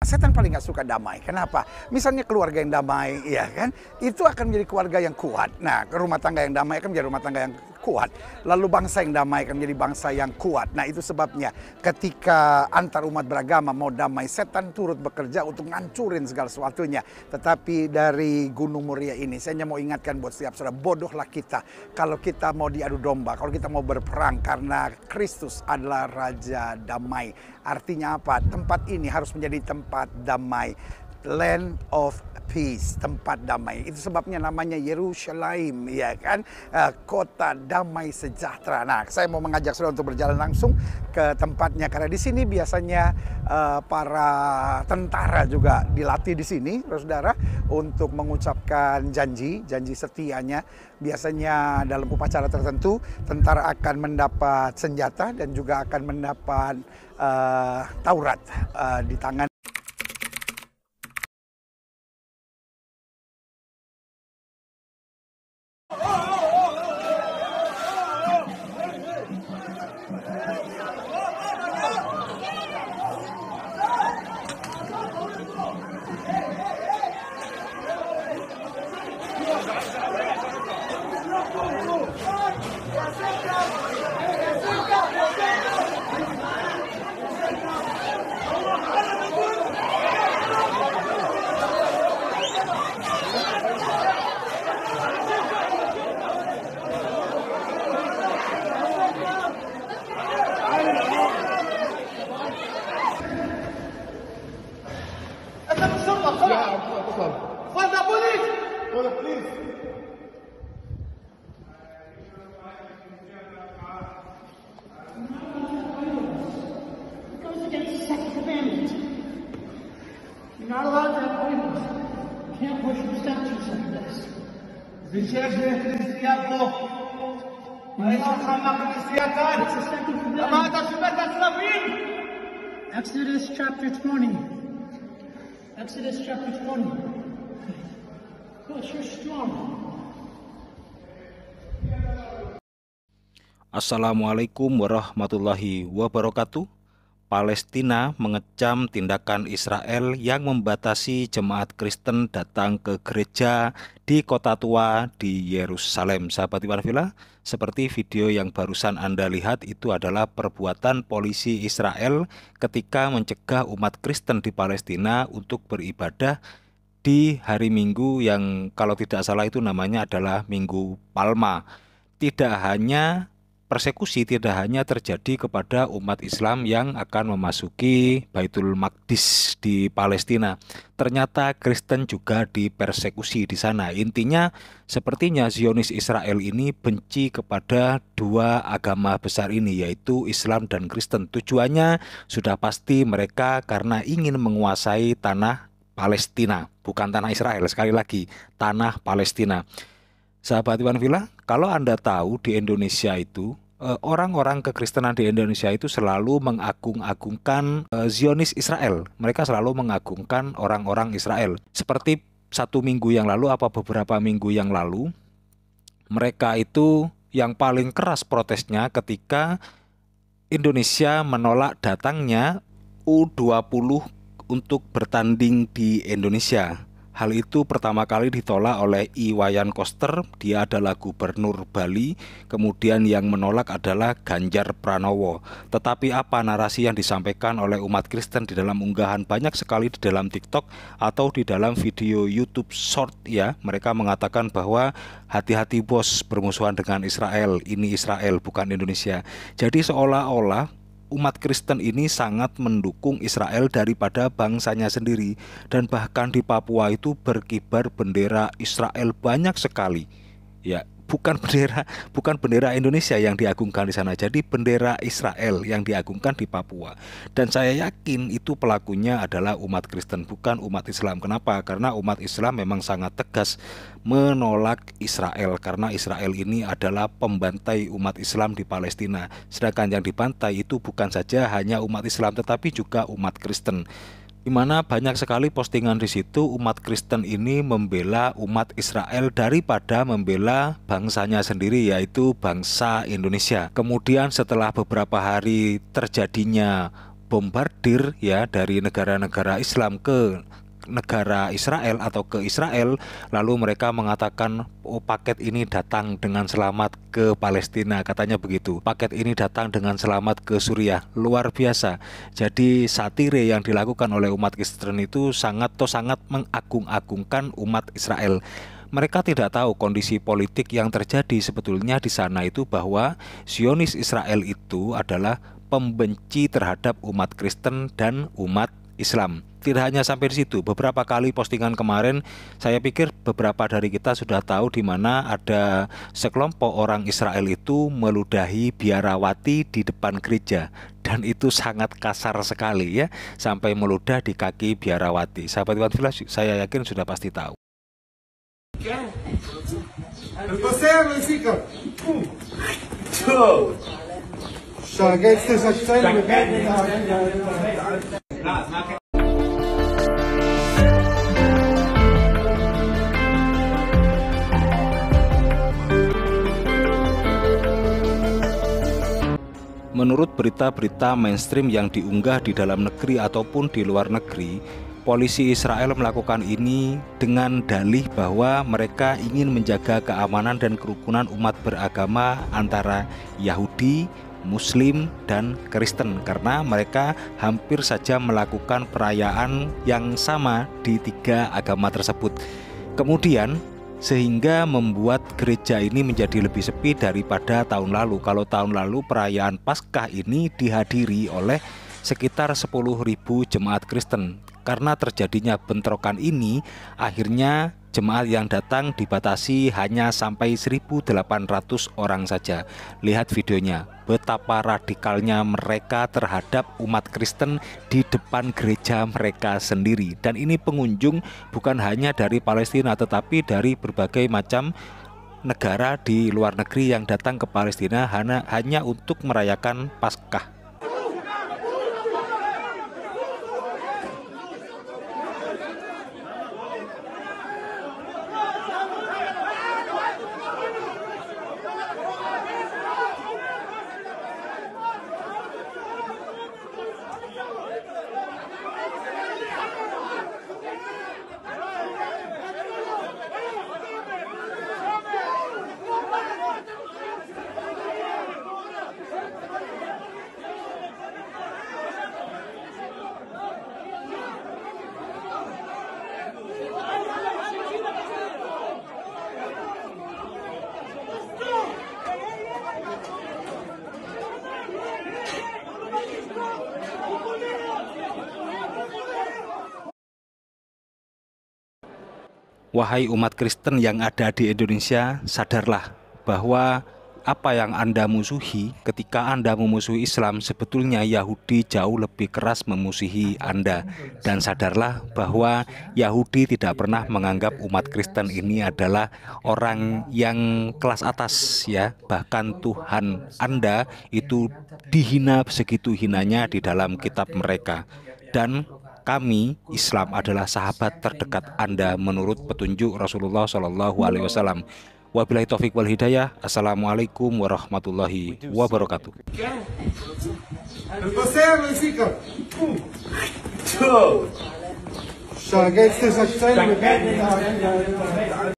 Setan paling nggak suka damai. Kenapa? Misalnya keluarga yang damai, ya kan? Itu akan menjadi keluarga yang kuat. Nah, rumah tangga yang damai akan menjadi rumah tangga yang kuat, lalu bangsa yang damai akan menjadi bangsa yang kuat. Nah itu sebabnya ketika antar umat beragama mau damai, setan turut bekerja untuk ngancurin segala sesuatunya. Tetapi dari Gunung Muria ini, saya hanya mau ingatkan buat setiap saudara, bodohlah kita kalau kita mau diadu domba, kalau kita mau berperang karena Kristus adalah Raja Damai. Artinya apa? Tempat ini harus menjadi tempat damai. Land of peace, tempat damai. Itu sebabnya namanya Yerusalem, ya kan? Eh, kota damai sejahtera. Nah, saya mau mengajak saudara untuk berjalan langsung ke tempatnya karena di sini biasanya eh, para tentara juga dilatih di sini, saudara, untuk mengucapkan janji, janji setianya. Biasanya dalam upacara tertentu, tentara akan mendapat senjata dan juga akan mendapat uh, Taurat uh, di tangan yaklaşmışlar çıkacaklar. Zişerce Hristiyanlı Meyhanmak Hristiyanlar Ama da süper taslavim Exodus chapter 20 Exodus chapter 20 Gosh, you're strong. Assalamualaikum warahmatullahi wabarakatuh. Palestina mengecam tindakan Israel yang membatasi jemaat Kristen datang ke gereja di kota tua di Yerusalem. Sahabat Iwan Villa, seperti video yang barusan Anda lihat itu adalah perbuatan polisi Israel ketika mencegah umat Kristen di Palestina untuk beribadah di hari Minggu yang kalau tidak salah itu namanya adalah Minggu Palma. Tidak hanya persekusi tidak hanya terjadi kepada umat Islam yang akan memasuki Baitul Maqdis di Palestina. Ternyata Kristen juga dipersekusi di sana. Intinya sepertinya Zionis Israel ini benci kepada dua agama besar ini yaitu Islam dan Kristen. Tujuannya sudah pasti mereka karena ingin menguasai tanah Palestina, bukan tanah Israel sekali lagi, tanah Palestina. Sahabat Iwan Villa, kalau Anda tahu di Indonesia itu eh, orang-orang kekristenan di Indonesia itu selalu mengagung-agungkan eh, Zionis Israel. Mereka selalu mengagungkan orang-orang Israel. Seperti satu minggu yang lalu apa beberapa minggu yang lalu mereka itu yang paling keras protesnya ketika Indonesia menolak datangnya U20 untuk bertanding di Indonesia Hal itu pertama kali ditolak oleh Iwayan Wayan Koster, dia adalah gubernur Bali, kemudian yang menolak adalah Ganjar Pranowo. Tetapi apa narasi yang disampaikan oleh umat Kristen di dalam unggahan banyak sekali di dalam TikTok atau di dalam video YouTube short ya, mereka mengatakan bahwa hati-hati bos bermusuhan dengan Israel, ini Israel bukan Indonesia. Jadi seolah-olah umat Kristen ini sangat mendukung Israel daripada bangsanya sendiri dan bahkan di Papua itu berkibar bendera Israel banyak sekali. Ya, bukan bendera bukan bendera Indonesia yang diagungkan di sana jadi bendera Israel yang diagungkan di Papua dan saya yakin itu pelakunya adalah umat Kristen bukan umat Islam kenapa karena umat Islam memang sangat tegas menolak Israel karena Israel ini adalah pembantai umat Islam di Palestina sedangkan yang dibantai itu bukan saja hanya umat Islam tetapi juga umat Kristen di mana banyak sekali postingan di situ umat Kristen ini membela umat Israel daripada membela bangsanya sendiri yaitu bangsa Indonesia. Kemudian setelah beberapa hari terjadinya bombardir ya dari negara-negara Islam ke negara Israel atau ke Israel lalu mereka mengatakan oh, paket ini datang dengan selamat ke Palestina katanya begitu paket ini datang dengan selamat ke Suriah luar biasa jadi satire yang dilakukan oleh umat Kristen itu sangat to sangat mengagung-agungkan umat Israel mereka tidak tahu kondisi politik yang terjadi sebetulnya di sana itu bahwa Zionis Israel itu adalah pembenci terhadap umat Kristen dan umat Islam tidak hanya sampai di situ. Beberapa kali postingan kemarin, saya pikir beberapa dari kita sudah tahu di mana ada sekelompok orang Israel itu meludahi biarawati di depan gereja dan itu sangat kasar sekali ya sampai meludah di kaki biarawati. Sahabat Iwan saya yakin sudah pasti tahu. Menurut berita-berita mainstream yang diunggah di dalam negeri ataupun di luar negeri, polisi Israel melakukan ini dengan dalih bahwa mereka ingin menjaga keamanan dan kerukunan umat beragama antara Yahudi, Muslim, dan Kristen karena mereka hampir saja melakukan perayaan yang sama di tiga agama tersebut. Kemudian sehingga membuat gereja ini menjadi lebih sepi daripada tahun lalu. Kalau tahun lalu perayaan Paskah ini dihadiri oleh sekitar 10.000 jemaat Kristen. Karena terjadinya bentrokan ini, akhirnya Jemaat yang datang dibatasi hanya sampai 1.800 orang saja. Lihat videonya, betapa radikalnya mereka terhadap umat Kristen di depan gereja mereka sendiri. Dan ini pengunjung bukan hanya dari Palestina tetapi dari berbagai macam negara di luar negeri yang datang ke Palestina hanya untuk merayakan Paskah. Wahai umat Kristen yang ada di Indonesia, sadarlah bahwa apa yang Anda musuhi ketika Anda memusuhi Islam sebetulnya Yahudi jauh lebih keras memusuhi Anda dan sadarlah bahwa Yahudi tidak pernah menganggap umat Kristen ini adalah orang yang kelas atas ya bahkan Tuhan Anda itu dihina segitu hinanya di dalam kitab mereka dan kami Islam adalah sahabat terdekat Anda menurut petunjuk Rasulullah Shallallahu alaihi wasallam. Wabillahi taufik wal hidayah. Assalamualaikum warahmatullahi wabarakatuh. get 69